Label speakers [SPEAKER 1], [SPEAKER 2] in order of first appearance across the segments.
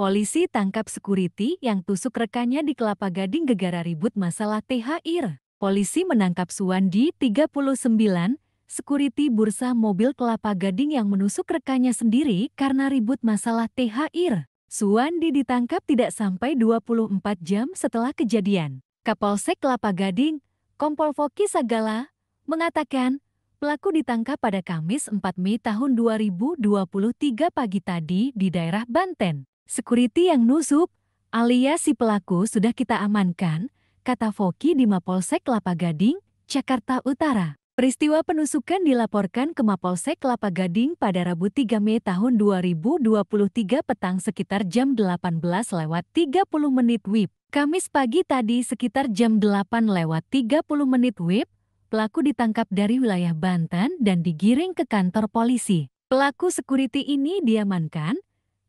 [SPEAKER 1] Polisi tangkap sekuriti yang tusuk rekannya di Kelapa Gading gegara ribut masalah THR. Polisi menangkap Suwandi, 39, sekuriti bursa mobil Kelapa Gading yang menusuk rekannya sendiri karena ribut masalah THR. Suwandi ditangkap tidak sampai 24 jam setelah kejadian. Kapolsek Kelapa Gading, Kompol Foki Sagala, mengatakan pelaku ditangkap pada Kamis 4 Mei tahun 2023 pagi tadi di daerah Banten. Sekuriti yang nusuk, alias si pelaku sudah kita amankan, kata Foki di Mapolsek Kelapa Gading, Jakarta Utara. Peristiwa penusukan dilaporkan ke Mapolsek Kelapa Gading pada Rabu 3 Mei tahun 2023 petang sekitar jam 18 lewat 30 menit WIB. Kamis pagi tadi sekitar jam 8 lewat 30 menit WIB, pelaku ditangkap dari wilayah Banten dan digiring ke kantor polisi. Pelaku sekuriti ini diamankan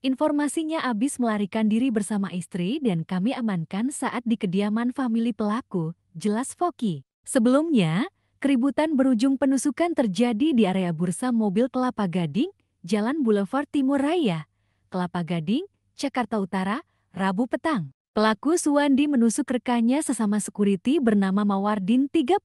[SPEAKER 1] Informasinya abis melarikan diri bersama istri dan kami amankan saat di kediaman famili pelaku, jelas Foki. Sebelumnya, keributan berujung penusukan terjadi di area bursa mobil Kelapa Gading, Jalan Boulevard Timur Raya, Kelapa Gading, Jakarta Utara, Rabu petang. Pelaku Suwandi menusuk rekannya sesama sekuriti bernama Mawardin 36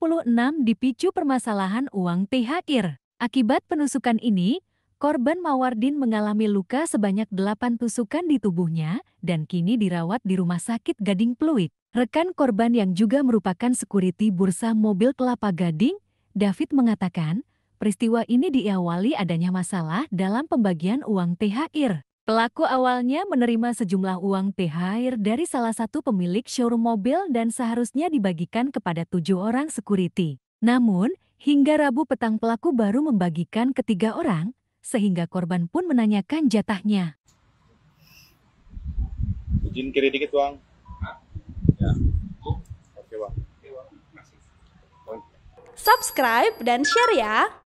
[SPEAKER 1] dipicu permasalahan uang THR. Akibat penusukan ini, Korban Mawardin mengalami luka sebanyak delapan tusukan di tubuhnya dan kini dirawat di Rumah Sakit Gading Pluit. Rekan korban yang juga merupakan sekuriti bursa mobil Kelapa Gading, David mengatakan, peristiwa ini diawali adanya masalah dalam pembagian uang THR. Pelaku awalnya menerima sejumlah uang THR dari salah satu pemilik showroom mobil dan seharusnya dibagikan kepada tujuh orang sekuriti. Namun, hingga Rabu petang pelaku baru membagikan ketiga orang, sehingga korban pun menanyakan jatahnya. Izin kiri dikit, Bang. Ya. Oke, iya, Bang. Subscribe dan share ya.